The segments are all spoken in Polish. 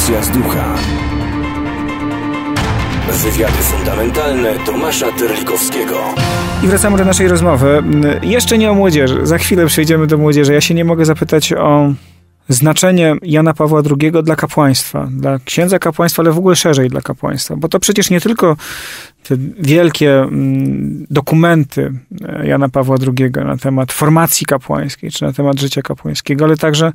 Dyskusja z ducha. Wywiady fundamentalne Tomasza Terlikowskiego. I wracamy do naszej rozmowy. Jeszcze nie o młodzieży. Za chwilę przejdziemy do młodzieży. Ja się nie mogę zapytać o znaczenie Jana Pawła II dla kapłaństwa, dla księdza kapłaństwa, ale w ogóle szerzej dla kapłaństwa. Bo to przecież nie tylko te wielkie mm, dokumenty e, Jana Pawła II na temat formacji kapłańskiej, czy na temat życia kapłańskiego, ale także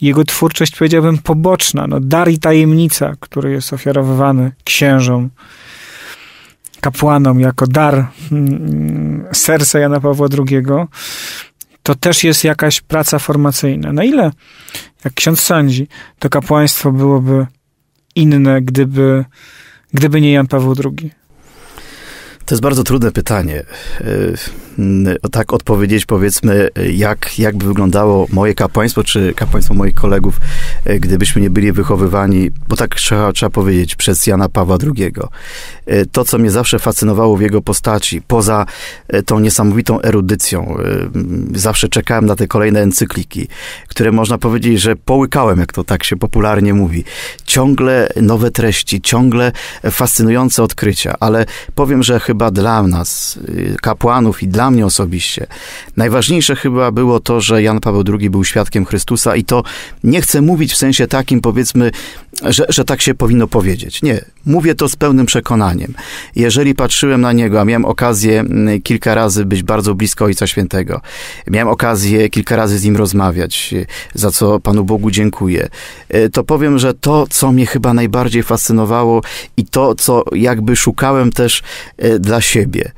jego twórczość, powiedziałbym, poboczna. No, dar i tajemnica, który jest ofiarowywany księżom, kapłanom jako dar mm, serca Jana Pawła II, to też jest jakaś praca formacyjna. Na no ile, jak ksiądz sądzi, to kapłaństwo byłoby inne, gdyby, gdyby nie Jan Paweł II? To jest bardzo trudne pytanie. Yy, tak odpowiedzieć, powiedzmy, jak, jak by wyglądało moje kapłaństwo, czy kapłaństwo moich kolegów, yy, gdybyśmy nie byli wychowywani, bo tak trzeba, trzeba powiedzieć, przez Jana Pawła II. Yy, to, co mnie zawsze fascynowało w jego postaci, poza tą niesamowitą erudycją, zawsze czekałem na te kolejne encykliki, które można powiedzieć, że połykałem, jak to tak się popularnie mówi. Ciągle nowe treści, ciągle fascynujące odkrycia, ale powiem, że chyba chyba dla nas, y, kapłanów i dla mnie osobiście, najważniejsze chyba było to, że Jan Paweł II był świadkiem Chrystusa i to nie chcę mówić w sensie takim, powiedzmy, że, że tak się powinno powiedzieć. Nie, mówię to z pełnym przekonaniem. Jeżeli patrzyłem na niego, a miałem okazję mm, kilka razy być bardzo blisko Ojca Świętego, miałem okazję kilka razy z nim rozmawiać, y, za co Panu Bogu dziękuję, y, to powiem, że to, co mnie chyba najbardziej fascynowało i to, co jakby szukałem też y, dla siebie,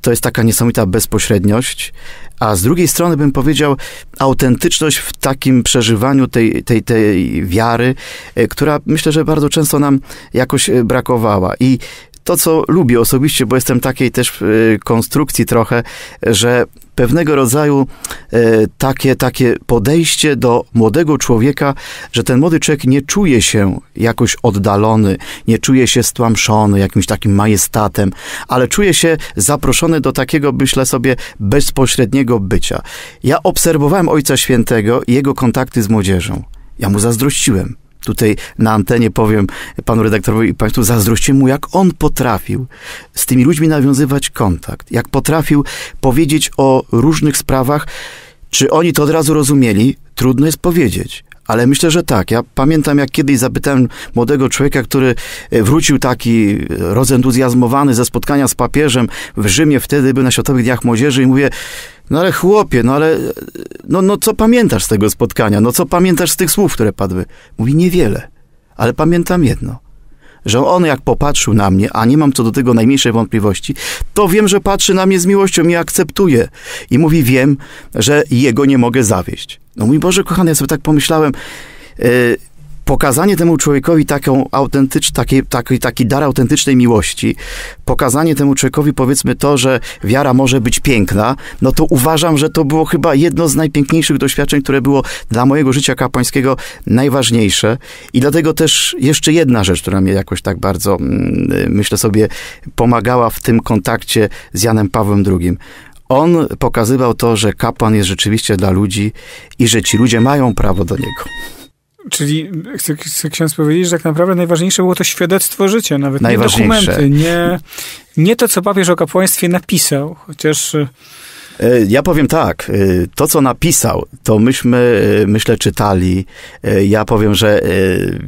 to jest taka niesamowita bezpośredniość, a z drugiej strony bym powiedział autentyczność w takim przeżywaniu tej, tej, tej wiary, e, która myślę, że bardzo często nam jakoś e, brakowała. I to, co lubię osobiście, bo jestem takiej też e, konstrukcji trochę, że pewnego rodzaju e, takie, takie podejście do młodego człowieka, że ten młody człowiek nie czuje się jakoś oddalony, nie czuje się stłamszony jakimś takim majestatem, ale czuje się zaproszony do takiego, myślę sobie, bezpośredniego bycia. Ja obserwowałem Ojca Świętego i jego kontakty z młodzieżą. Ja mu zazdrościłem tutaj na antenie powiem panu redaktorowi i państwu, zazdrościłem mu, jak on potrafił z tymi ludźmi nawiązywać kontakt, jak potrafił powiedzieć o różnych sprawach, czy oni to od razu rozumieli, trudno jest powiedzieć ale myślę, że tak. Ja pamiętam, jak kiedyś zapytałem młodego człowieka, który e, wrócił taki e, rozentuzjazmowany ze spotkania z papieżem w Rzymie, wtedy był na Światowych Dniach Młodzieży i mówię, no ale chłopie, no ale, e, no, no co pamiętasz z tego spotkania? No co pamiętasz z tych słów, które padły? Mówi, niewiele, ale pamiętam jedno – że on jak popatrzył na mnie, a nie mam co do tego najmniejszej wątpliwości, to wiem, że patrzy na mnie z miłością i akceptuje. I mówi, wiem, że jego nie mogę zawieść. No mój Boże kochany, ja sobie tak pomyślałem, yy, pokazanie temu człowiekowi taką autentycz, taki, taki, taki dar autentycznej miłości, pokazanie temu człowiekowi powiedzmy to, że wiara może być piękna, no to uważam, że to było chyba jedno z najpiękniejszych doświadczeń, które było dla mojego życia kapłańskiego najważniejsze. I dlatego też jeszcze jedna rzecz, która mnie jakoś tak bardzo, mm, y, myślę sobie, pomagała w tym kontakcie z Janem Pawłem II on pokazywał to, że kapłan jest rzeczywiście dla ludzi i że ci ludzie mają prawo do niego. Czyli chcę, chcę ksiądz powiedzieć, że tak naprawdę najważniejsze było to świadectwo życia, nawet nie dokumenty, nie, nie to, co papież o kapłaństwie napisał, chociaż E, ja powiem tak, e, to co napisał, to myśmy, e, myślę, czytali. Ja powiem, że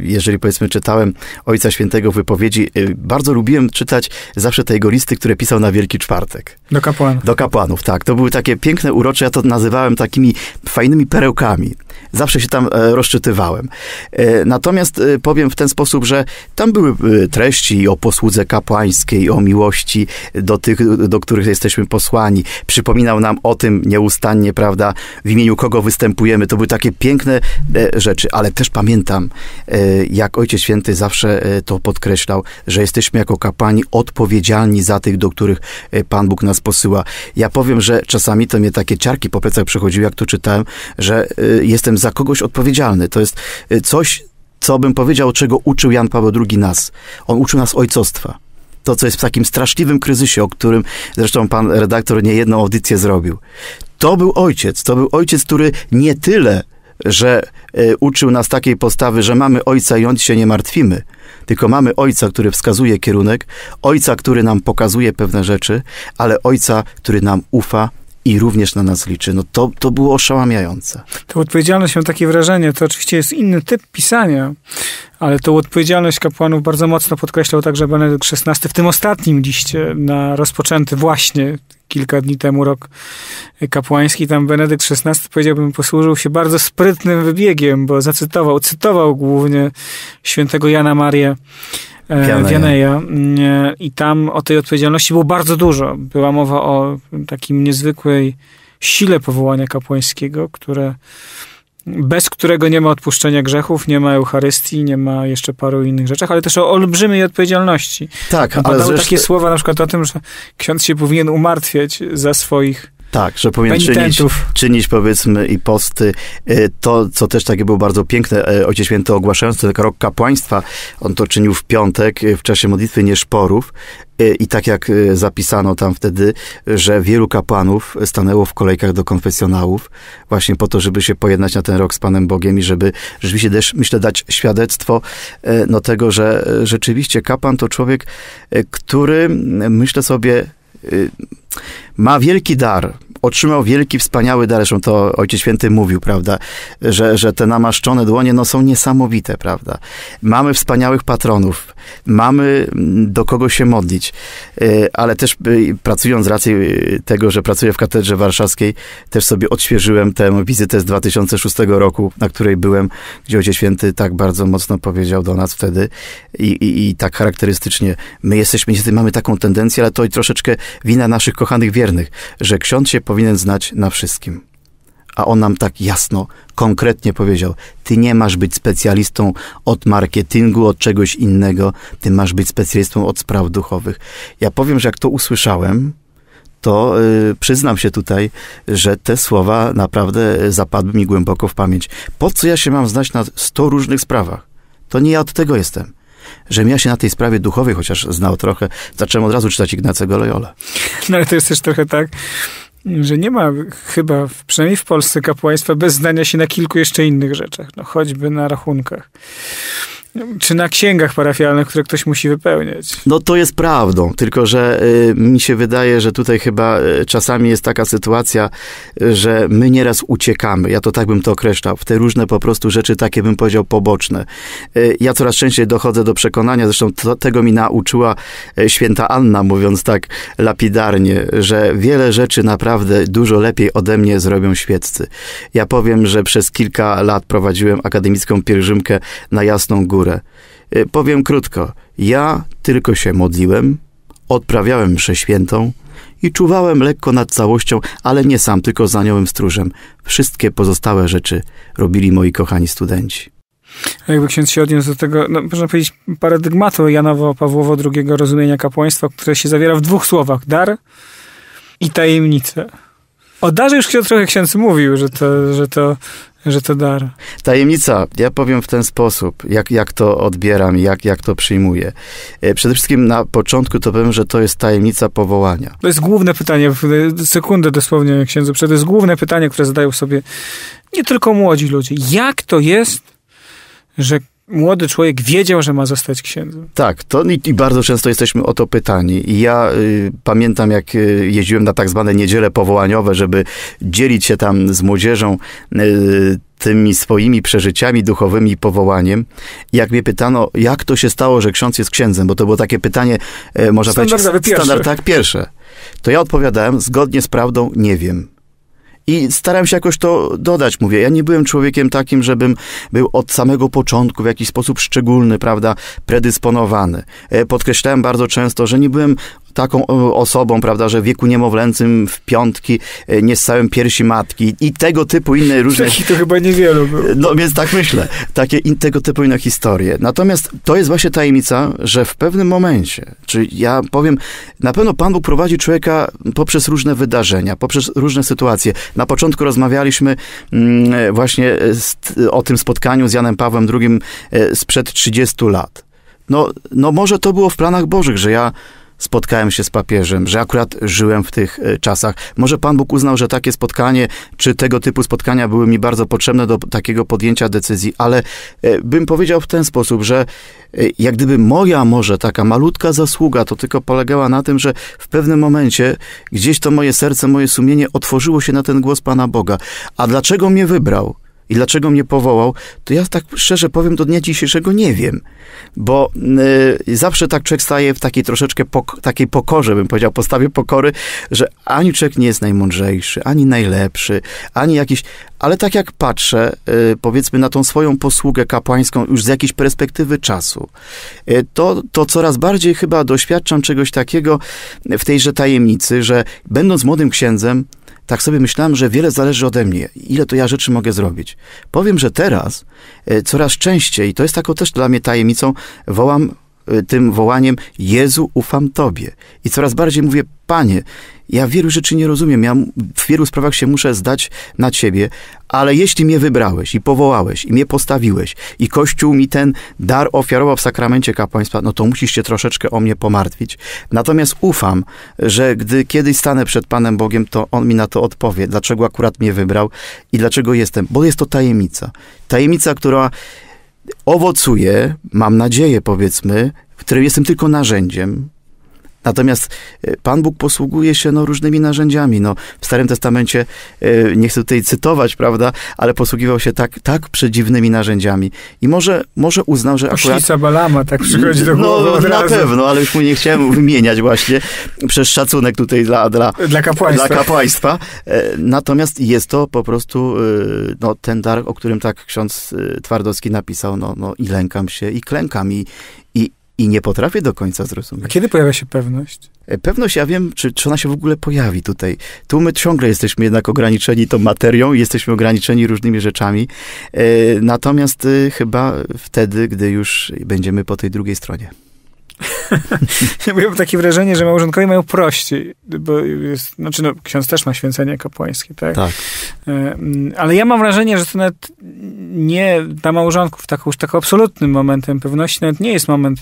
jeżeli powiedzmy czytałem Ojca Świętego w wypowiedzi, bardzo lubiłem czytać zawsze te jego listy, które pisał na Wielki Czwartek. Do kapłanów. Do kapłanów, tak. To były takie piękne, urocze, ja to nazywałem takimi fajnymi perełkami. Zawsze się tam e, rozczytywałem. E, natomiast e, powiem w ten sposób, że tam były treści o posłudze kapłańskiej, o miłości do tych, do których jesteśmy posłani. Przypominał nam o tym nieustannie, prawda, w imieniu kogo występujemy. To były takie piękne rzeczy, ale też pamiętam, jak Ojciec Święty zawsze to podkreślał, że jesteśmy jako kapłani odpowiedzialni za tych, do których Pan Bóg nas posyła. Ja powiem, że czasami to mnie takie ciarki po plecach przechodziły, jak to czytałem, że jest jestem za kogoś odpowiedzialny. To jest y, coś, co bym powiedział, czego uczył Jan Paweł II nas. On uczył nas ojcostwa. To, co jest w takim straszliwym kryzysie, o którym zresztą pan redaktor nie audycję zrobił. To był ojciec, to był ojciec, który nie tyle, że y, uczył nas takiej postawy, że mamy ojca i on się nie martwimy, tylko mamy ojca, który wskazuje kierunek, ojca, który nam pokazuje pewne rzeczy, ale ojca, który nam ufa, i również na nas liczy. No to, to było oszałamiające. To odpowiedzialność, mam takie wrażenie, to oczywiście jest inny typ pisania, ale tą odpowiedzialność kapłanów bardzo mocno podkreślał także Benedykt XVI w tym ostatnim liście na rozpoczęty właśnie kilka dni temu rok kapłański. Tam Benedykt XVI, powiedziałbym, posłużył się bardzo sprytnym wybiegiem, bo zacytował, cytował głównie świętego Jana Marię E, Wianeja mm, e, I tam o tej odpowiedzialności było bardzo dużo. Była mowa o takim niezwykłej sile powołania kapłańskiego, które, bez którego nie ma odpuszczenia grzechów, nie ma Eucharystii, nie ma jeszcze paru innych rzeczach, ale też o olbrzymiej odpowiedzialności. Tak, a ale zresztą... takie słowa na przykład o tym, że ksiądz się powinien umartwiać za swoich tak, że powinien czynić, czynić, powiedzmy i posty. E, to, co też takie było bardzo piękne, e, Ojciec Święty ogłaszając ten rok kapłaństwa, on to czynił w piątek e, w czasie modlitwy nieszporów i tak jak zapisano tam wtedy, że wielu kapłanów stanęło w kolejkach do konfesjonałów właśnie po to, żeby się pojednać na ten rok z Panem Bogiem i żeby rzeczywiście też, myślę, dać świadectwo no tego, że rzeczywiście kapłan to człowiek, który myślę sobie ma wielki dar, otrzymał wielki, wspaniały dar. Zresztą to Ojciec Święty mówił, prawda, że, że te namaszczone dłonie no, są niesamowite, prawda. Mamy wspaniałych patronów mamy mm, do kogo się modlić. E, ale też e, pracując z racji e, tego, że pracuję w katedrze warszawskiej, też sobie odświeżyłem tę wizytę z 2006 roku, na której byłem, gdzie Ojciec Święty tak bardzo mocno powiedział do nas wtedy i, i, i tak charakterystycznie. My jesteśmy, niestety mamy taką tendencję, ale to i troszeczkę wina naszych kochanych wiernych, że ksiądz się powinien znać na wszystkim a on nam tak jasno, konkretnie powiedział: Ty nie masz być specjalistą od marketingu, od czegoś innego, ty masz być specjalistą od spraw duchowych. Ja powiem, że jak to usłyszałem, to yy, przyznam się tutaj, że te słowa naprawdę y, zapadły mi głęboko w pamięć. Po co ja się mam znać na 100 różnych sprawach? To nie ja od tego jestem że ja się na tej sprawie duchowej chociaż znał trochę, zacząłem od razu czytać Ignacego Loyola. No ale to jest też trochę tak, że nie ma chyba, przynajmniej w Polsce, kapłaństwa bez zdania się na kilku jeszcze innych rzeczach, no choćby na rachunkach. Czy na księgach parafialnych, które ktoś musi wypełniać? No to jest prawdą, tylko że y, mi się wydaje, że tutaj chyba y, czasami jest taka sytuacja, y, że my nieraz uciekamy. Ja to tak bym to określał. W te różne po prostu rzeczy, takie bym powiedział, poboczne. Y, ja coraz częściej dochodzę do przekonania, zresztą to, tego mi nauczyła y, święta Anna, mówiąc tak lapidarnie, że wiele rzeczy naprawdę dużo lepiej ode mnie zrobią świeccy. Ja powiem, że przez kilka lat prowadziłem akademicką pielgrzymkę na Jasną Górę górę. E, powiem krótko, ja tylko się modliłem, odprawiałem mszę świętą i czuwałem lekko nad całością, ale nie sam, tylko z aniołem stróżem. Wszystkie pozostałe rzeczy robili moi kochani studenci. A jakby ksiądz się odniósł do tego, no, można powiedzieć, paradygmatu Janowo-Pawłowo II rozumienia kapłaństwa, które się zawiera w dwóch słowach: dar i tajemnicę. O darze już ksiądz trochę ksiądz mówił, że to, że to że to dar. Tajemnica. Ja powiem w ten sposób, jak, jak to odbieram, jak, jak to przyjmuję. E, przede wszystkim na początku to powiem, że to jest tajemnica powołania. To jest główne pytanie, w sekundę dosłownie księdzu, to jest główne pytanie, które zadają sobie nie tylko młodzi ludzie. Jak to jest, że młody człowiek wiedział, że ma zostać księdzem. Tak, to i, i bardzo często jesteśmy o to pytani. I ja y, pamiętam, jak y, jeździłem na tak zwane niedziele powołaniowe, żeby dzielić się tam z młodzieżą y, tymi swoimi przeżyciami duchowymi i powołaniem. Jak mnie pytano, jak to się stało, że ksiądz jest księdzem, bo to było takie pytanie, e, można powiedzieć, standard, tak, pierwsze. To ja odpowiadałem, zgodnie z prawdą, nie wiem. I staram się jakoś to dodać. Mówię, ja nie byłem człowiekiem takim, żebym był od samego początku w jakiś sposób szczególny, prawda, predysponowany. E, podkreślałem bardzo często, że nie byłem taką e, osobą, prawda, że w wieku niemowlęcym w piątki e, nie całym piersi matki i tego typu inne różne... to chyba niewielu było. No więc tak myślę. Takie in, tego typu inne historie. Natomiast to jest właśnie tajemnica, że w pewnym momencie, czyli ja powiem, na pewno Pan Bóg prowadzi człowieka poprzez różne wydarzenia, poprzez różne sytuacje. Na początku rozmawialiśmy mm, e, właśnie z, o tym spotkaniu z Janem Pawłem II sprzed 30 lat. No, no może to było w planach Bożych, że ja spotkałem się z papieżem, że akurat żyłem w tych e, czasach. Może Pan Bóg uznał, że takie spotkanie, czy tego typu spotkania były mi bardzo potrzebne do takiego podjęcia decyzji, ale e, bym powiedział w ten sposób, że e, jak gdyby moja może taka malutka zasługa to tylko polegała na tym, że w pewnym momencie gdzieś to moje serce, moje sumienie otworzyło się na ten głos Pana Boga. A dlaczego mnie wybrał? i dlaczego mnie powołał, to ja tak szczerze powiem, do dnia dzisiejszego nie wiem. Bo y, zawsze tak człowiek staje w takiej troszeczkę pok takiej pokorze, bym powiedział, postawie pokory, że ani człowiek nie jest najmądrzejszy, ani najlepszy, ani jakiś. Ale tak jak patrzę, y, powiedzmy, na tą swoją posługę kapłańską już z jakiejś perspektywy czasu, y, to, to coraz bardziej chyba doświadczam czegoś takiego w tejże tajemnicy, że będąc młodym księdzem, tak sobie myślałem, że wiele zależy ode mnie, ile to ja rzeczy mogę zrobić. Powiem, że teraz e, coraz częściej, i to jest taką też dla mnie tajemnicą, wołam e, tym wołaniem: Jezu, ufam Tobie. I coraz bardziej mówię: Panie, ja wielu rzeczy nie rozumiem, ja w wielu sprawach się muszę zdać na ciebie, ale jeśli mnie wybrałeś i powołałeś i mnie postawiłeś i Kościół mi ten dar ofiarował w sakramencie kapłaństwa, no to musisz się troszeczkę o mnie pomartwić. Natomiast ufam, że gdy kiedyś stanę przed Panem Bogiem, to On mi na to odpowie, dlaczego akurat mnie wybrał i dlaczego jestem, bo jest to tajemnica. Tajemnica, która owocuje, mam nadzieję powiedzmy, w którym jestem tylko narzędziem, Natomiast e, Pan Bóg posługuje się no, różnymi narzędziami. No, w Starym Testamencie, e, nie chcę tutaj cytować, prawda, ale posługiwał się tak, tak przedziwnymi narzędziami. I może, może uznał, że akurat... Oślica Balama tak przychodzi do no, głowy No, na razu. pewno, ale już mu nie chciałem wymieniać właśnie, przez szacunek tutaj dla, dla, dla, kapłaństwa. dla kapłaństwa. E, natomiast jest to po prostu no, ten dar, o którym tak ksiądz Twardowski napisał, no, no i lękam się, i klękam, i, i, i nie potrafię do końca zrozumieć. A kiedy pojawia się pewność? E, pewność, ja wiem, czy, czy ona się w ogóle pojawi tutaj. Tu my ciągle jesteśmy jednak ograniczeni tą materią i jesteśmy ograniczeni różnymi rzeczami. E, natomiast y, chyba wtedy, gdy już będziemy po tej drugiej stronie. ja mam takie wrażenie, że małżonkowie mają prościej, bo jest, znaczy no, ksiądz też ma święcenie kapłańskie, tak? tak? E, mm, ale ja mam wrażenie, że to nawet nie dla małżonków tak już tak absolutnym momentem pewności, nawet nie jest moment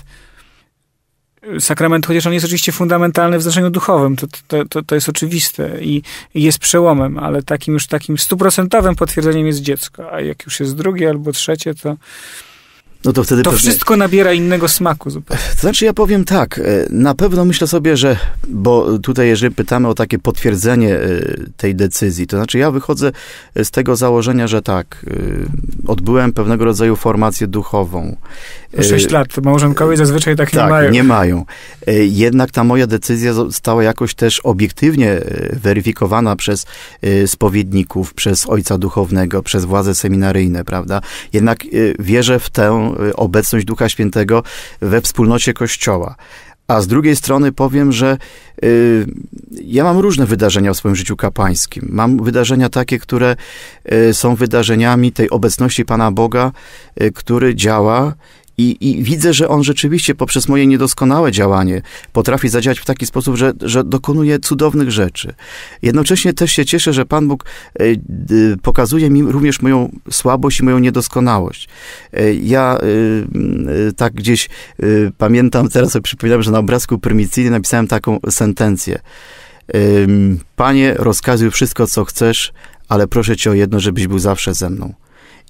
sakrament, chociaż on jest oczywiście fundamentalny w znaczeniu duchowym, to, to, to, to jest oczywiste i jest przełomem, ale takim już takim stuprocentowym potwierdzeniem jest dziecko, a jak już jest drugie albo trzecie, to no to wtedy to pewnie... wszystko nabiera innego smaku zupełnie. To znaczy, ja powiem tak, e, na pewno myślę sobie, że, bo tutaj jeżeli pytamy o takie potwierdzenie e, tej decyzji, to znaczy ja wychodzę z tego założenia, że tak, e, odbyłem pewnego rodzaju formację duchową. Sześć lat, małżonkowie zazwyczaj tak, tak nie mają. nie mają. Jednak ta moja decyzja została jakoś też obiektywnie weryfikowana przez spowiedników, przez ojca duchownego, przez władze seminaryjne, prawda? Jednak wierzę w tę Y, obecność Ducha Świętego we wspólnocie Kościoła. A z drugiej strony powiem, że y, ja mam różne wydarzenia w swoim życiu kapańskim. Mam wydarzenia takie, które y, są wydarzeniami tej obecności Pana Boga, y, który działa i, I, widzę, że on rzeczywiście poprzez moje niedoskonałe działanie potrafi zadziałać w taki sposób, że, że dokonuje cudownych rzeczy. Jednocześnie też się cieszę, że Pan Bóg e, pokazuje mi również moją słabość i moją niedoskonałość. E, ja e, tak gdzieś pamiętam, teraz sobie przypominam, że na obrazku prymicyjnym napisałem taką sentencję. Panie, rozkazuj wszystko, co chcesz, ale proszę cię o jedno, żebyś był zawsze ze mną.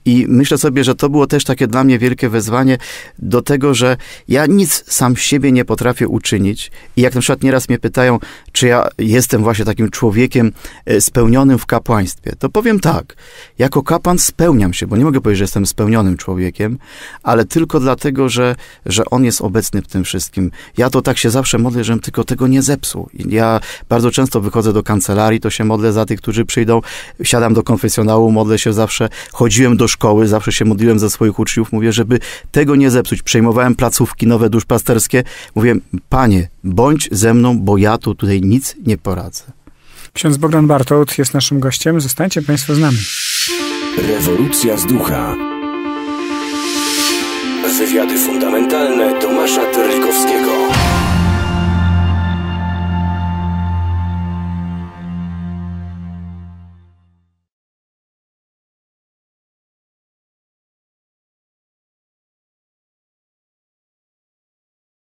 I myślę sobie, że to było też takie dla mnie wielkie wezwanie do tego, że ja nic sam siebie nie potrafię uczynić. I jak na przykład nieraz mnie pytają, czy ja jestem właśnie takim człowiekiem e, spełnionym w kapłaństwie, to powiem tak. Jako kapłan spełniam się, bo nie mogę powiedzieć, że jestem spełnionym człowiekiem, ale tylko dlatego, że, że on jest obecny w tym wszystkim. Ja to tak się zawsze modlę, żebym tylko tego nie zepsuł. Ja bardzo często wychodzę do kancelarii, to się modlę za tych, którzy przyjdą, siadam do konfesjonału, modlę się zawsze, chodziłem do szkoły, zawsze się modliłem za swoich uczniów, mówię, żeby tego nie zepsuć. Przejmowałem placówki nowe duszpasterskie. Mówiłem, panie, bądź ze mną, bo ja tu tutaj nic nie poradzę. Ksiądz Bogdan Bartold jest naszym gościem. Zostańcie państwo z nami. Rewolucja z ducha. Wywiady fundamentalne Tomasza Terlikowskiego.